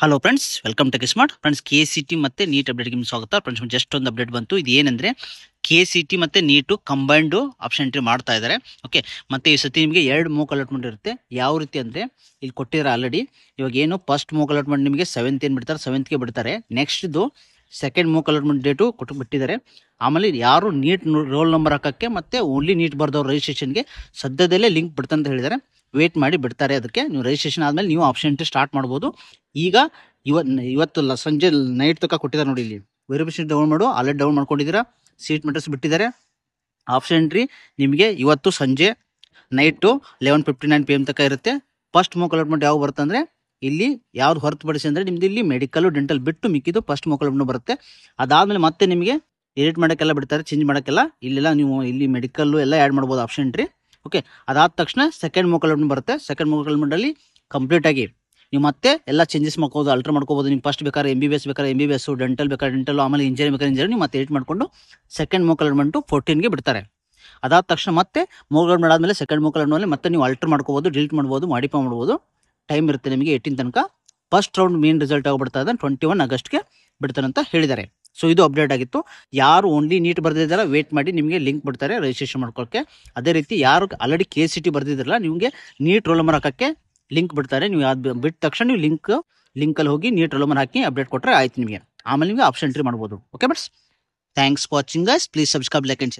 hello friends welcome to ಕಿಸ್ಮಾರ್ಟ್ friends K C T ಮತ್ತು NEET ಅಪ್ಡೇಟ್ಗೆ ನಿಮ್ಮ ಸ್ವಾಗತ ಫ್ರೆಂಡ್ಸ್ ಜಸ್ಟ್ ಒಂದು ಅಪ್ಡೇಟ್ ಬಂತು ಇದು ಏನಂದರೆ ಕೆ ಸಿ ಟಿ ಮತ್ತು ನೀಟು ಕಂಬೈನ್ಡು ಆಪ್ಷನ್ ಎಂಟ್ರಿ ಮಾಡ್ತಾ ಇದ್ದಾರೆ ಓಕೆ ಮತ್ತು ಈ ಸತಿ ನಿಮಗೆ ಎರಡು ಮೂಕ್ ಅಲಾಟ್ಮೆಂಟ್ ಇರುತ್ತೆ ಯಾವ ರೀತಿ ಅಂದರೆ ಇಲ್ಲಿ ಕೊಟ್ಟಿರೋ ಆಲ್ರೆಡಿ ಇವಾಗ ಏನು ಫಸ್ಟ್ ಮೂಕ್ ಅಲಾಟ್ಮೆಂಟ್ ನಿಮಗೆ ಸೆವೆಂತ್ ಏನು ಬಿಡ್ತಾರೆ ಸೆವೆಂತ್ಗೆ ಬಿಡ್ತಾರೆ ನೆಕ್ಸ್ಟ್ದು ಸೆಕೆಂಡ್ ಮೂಕ್ ಅಲಾಟ್ಮೆಂಟ್ ಡೇಟು ಕೊಟ್ಟು ಬಿಟ್ಟಿದ್ದಾರೆ ಆಮೇಲೆ ಯಾರು ನೀಟ್ ರೋಲ್ ನಂಬರ್ ಹಾಕೋಕ್ಕೆ ಮತ್ತು ಓನ್ಲಿ ನೀಟ್ ಬರ್ದವ್ರು ರಿಜಿಸ್ಟ್ರೇಷನ್ಗೆ ಸದ್ಯದಲ್ಲೇ ಲಿಂಕ್ ಬಿಡ್ತಂತ ಹೇಳಿದ್ದಾರೆ ವೇಟ್ ಮಾಡಿ ಬಿಡ್ತಾರೆ ಅದಕ್ಕೆ ನೀವು ರಿಜಿಸ್ಟ್ರೇಷನ್ ಆದಮೇಲೆ ನೀವು ಆಪ್ಷನ್ ಎಂಟ್ರಿ ಸ್ಟಾರ್ಟ್ ಮಾಡ್ಬೋದು ಈಗ ಇವತ್ತು ಸಂಜೆ ನೈಟ್ ತನಕ ಕೊಟ್ಟಿದ್ದಾರೆ ನೋಡಿ ಇಲ್ಲಿ ವೆರಿಫಿಕೇಶನ್ ಡೌನ್ ಮಾಡು ಆಲ್ರೆಡಿ ಡೌನ್ ಮಾಡ್ಕೊಂಡಿದ್ದೀರಾ ಸೀಟ್ ಮೆಟರ್ಸ್ ಬಿಟ್ಟಿದ್ದಾರೆ ಆಪ್ಷನ್ ಎಂಟ್ರಿ ನಿಮಗೆ ಇವತ್ತು ಸಂಜೆ night eleven fifty nine P M ತಕ್ಕ ಇರುತ್ತೆ ಫಸ್ಟ್ ಮೋಕ್ ಅಲಾಟ್ಮೆಂಟ್ ಯಾವ ಬರುತ್ತೆ ಅಂದರೆ ಇಲ್ಲಿ ಯಾವ್ದು ಹೊರತುಪಡಿಸಿ ಅಂದರೆ ನಿಮ್ದು ಇಲ್ಲಿ ಮೆಡಿಕಲ್ ಡೆಂಟಲ್ ಬಿಟ್ಟು ಮಿಕ್ಕಿದ್ದು ಫಸ್ಟ್ ಮೋಕ್ ಅಲಾಟ್ಮೆಂಟ್ ಬರುತ್ತೆ ಅದಾದಮೇಲೆ ಮತ್ತೆ ನಿಮಗೆ ಎಡಿಟ್ ಮಾಡೋಕ್ಕೆಲ್ಲ ಬಿಡ್ತಾರೆ ಚೇಂಜ್ ಮಾಡೋಕ್ಕೆಲ್ಲ ಇಲ್ಲೆಲ್ಲ ನೀವು ಇಲ್ಲಿ ಮೆಡಿಕಲ್ಲು ಎಲ್ಲ ಆ್ಯಡ್ ಮಾಡ್ಬೋದು ಆಪ್ಷನ್ ಎಂಟ್ರಿ ಓಕೆ ಅದಾದ ತಕ್ಷಣ ಸೆಕೆಂಡ್ ಮೋಕಲ್ಮೆಂಟ್ ಬರುತ್ತೆ ಸೆಕೆಂಡ್ ಮೋಕಲ್ಮೆಂಟಲ್ಲಿ ಕಂಪ್ಲೀಟಾಗಿ ನೀವು ಮತ್ತೆ ಎಲ್ಲ ಚೇಂಜಸ್ ಮಾಡ್ಕೋಬೋದು ಅಲ್ಟ್ರ್ ಮಾಡ್ಕೋಬೋದು ನೀವು ಫಸ್ಟ್ ಬೇಕಾದ್ರೆ ಎಂ ಬಿ ಬಿ ಎಸ್ ಬೇಕಾದ್ರೆ M B B S dental ಬೇಕಾದ್ರೆ ಡೆಂಟಲ್ ಆಮೇಲೆ ಇಂಜಿನಿಯರ್ ಬೇಕಾದ್ರೆ ಇಂಜಿನಿಯರ್ ನೀವು ಮತ್ತೆ ಎಡಿಟ್ ಮಾಡಿಕೊಂಡು ಸೆಕೆಂಡ್ ಮೋಕಲ್ಮೆಂಟು ಫೋರ್ಟೀನ್ಗೆ ಬಿಡ್ತಾರೆ ಅದಾದ ತಕ್ಷಣ ಮತ್ತೆ ಮೋಕಲ್ ಮೇಲೆ ಸೆಕೆಂಡ್ ಮೋಕಲ್ಮೆಂಟ್ನಲ್ಲಿ ಮತ್ತೆ ನೀವು ಅಲ್ಟ್ರ್ ಮಾಡ್ಕೋಬೋದು ಡಿಲೀಟ್ ಮಾಡ್ಬೋದು ಮಾಡಿಫೈ ಮಾಡ್ಬೋದು ಟೈಮ್ ಇರುತ್ತೆ ನಿಮಗೆ ಏಯ್ಟೀನ್ ತನಕ ಫಸ್ಟ್ ರೌಂಡ್ ಮೇನ್ ರಿಸಲ್ಟ್ ಆಗಿಬಿಡ್ತಾ ಇದೆ ಟ್ವೆಂಟಿ ಒನ್ ಆಗಸ್ಟ್ಗೆ ಬಿಡ್ತಾರೆ ಅಂತ ಹೇಳಿದ್ದಾರೆ ಸೊ ಇದು ಅಪ್ಡೇಟ್ ಆಗಿತ್ತು ಯಾರು ಓನ್ಲಿ ನೀಟ್ ಬರ್ದಿದ್ರಲ್ಲ ವೇಟ್ ಮಾಡಿ ನಿಮಗೆ ಲಿಂಕ್ ಬಿಡ್ತಾರೆ ರಿಜಿಸ್ಟ್ರೇಷನ್ ಮಾಡ್ಕೊಳಕ್ಕೆ ಅದೇ ರೀತಿ ಯಾರು ಆಲ್ರೆಡಿ ಕೆ ಸಿ ಟಿ ಬರ್ದಿದ್ರಲ್ಲ ನಿಮಗೆ ನೀಟ್ ರೋಲ್ ನಂಬರ್ ಹಾಕೋಕ್ಕೆ ಲಿಂಕ್ ಬಿಡ್ತಾರೆ ನೀವು ಯಾವ್ದು ಬಿಟ್ಟ ತಕ್ಷಣ ನೀವು ಲಿಂಕ್ ಲಿಂಕಲ್ಲಿ ಹೋಗಿ ನೀಟ್ ರೋಲ್ ನಂಬರ್ ಹಾಕಿ ಅಪ್ಡೇಟ್ ಕೊಟ್ಟರೆ ಆಯ್ತು ನಿಮಗೆ ಆಮೇಲೆ ನಿಮಗೆ ಆಪ್ಷನ್ ಎಂಟ್ರಿ ಮಾಡ್ಬೋದು okay buts thanks watching guys please subscribe like and